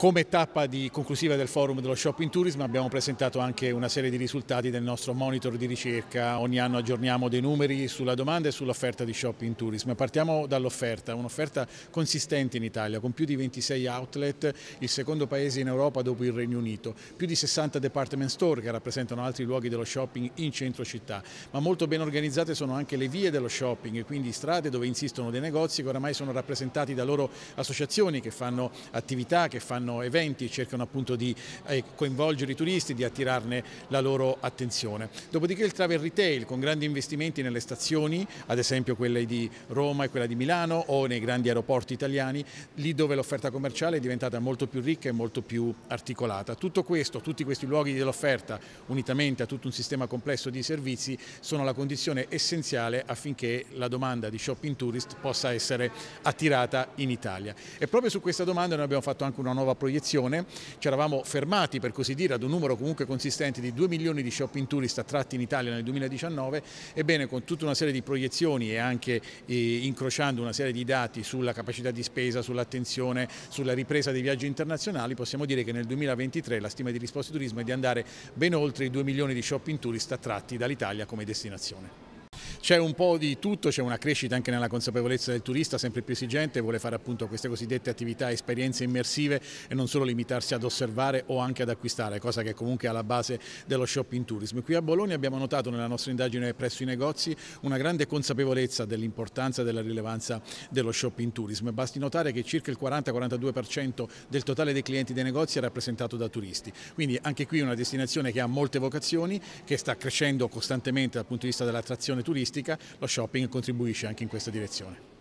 Come tappa conclusiva del forum dello shopping tourism abbiamo presentato anche una serie di risultati del nostro monitor di ricerca. Ogni anno aggiorniamo dei numeri sulla domanda e sull'offerta di shopping tourism. Partiamo dall'offerta, un'offerta consistente in Italia con più di 26 outlet, il secondo paese in Europa dopo il Regno Unito, più di 60 department store che rappresentano altri luoghi dello shopping in centro città, ma molto ben organizzate sono anche le vie dello shopping, quindi strade dove insistono dei negozi che oramai sono rappresentati da loro associazioni che fanno attività, che fanno fanno eventi cercano appunto di eh, coinvolgere i turisti, di attirarne la loro attenzione. Dopodiché il travel retail con grandi investimenti nelle stazioni, ad esempio quelle di Roma e quella di Milano o nei grandi aeroporti italiani, lì dove l'offerta commerciale è diventata molto più ricca e molto più articolata. Tutto questo, tutti questi luoghi dell'offerta, unitamente a tutto un sistema complesso di servizi, sono la condizione essenziale affinché la domanda di shopping tourist possa essere attirata in Italia. E proprio su questa domanda noi abbiamo fatto anche una nuova proiezione ci eravamo fermati per così dire ad un numero comunque consistente di 2 milioni di shopping tourist attratti in Italia nel 2019, ebbene con tutta una serie di proiezioni e anche eh, incrociando una serie di dati sulla capacità di spesa, sull'attenzione, sulla ripresa dei viaggi internazionali, possiamo dire che nel 2023 la stima di risposta turismo è di andare ben oltre i 2 milioni di shopping tourist attratti dall'Italia come destinazione c'è un po' di tutto, c'è una crescita anche nella consapevolezza del turista sempre più esigente, vuole fare appunto queste cosiddette attività, esperienze immersive e non solo limitarsi ad osservare o anche ad acquistare, cosa che comunque è alla base dello shopping tourism. Qui a Bologna abbiamo notato nella nostra indagine presso i negozi una grande consapevolezza dell'importanza e della rilevanza dello shopping tourism. Basti notare che circa il 40-42% del totale dei clienti dei negozi è rappresentato da turisti, quindi anche qui una destinazione che ha molte vocazioni, che sta crescendo costantemente dal punto di vista dell'attrazione turistica logistica, lo shopping contribuisce anche in questa direzione.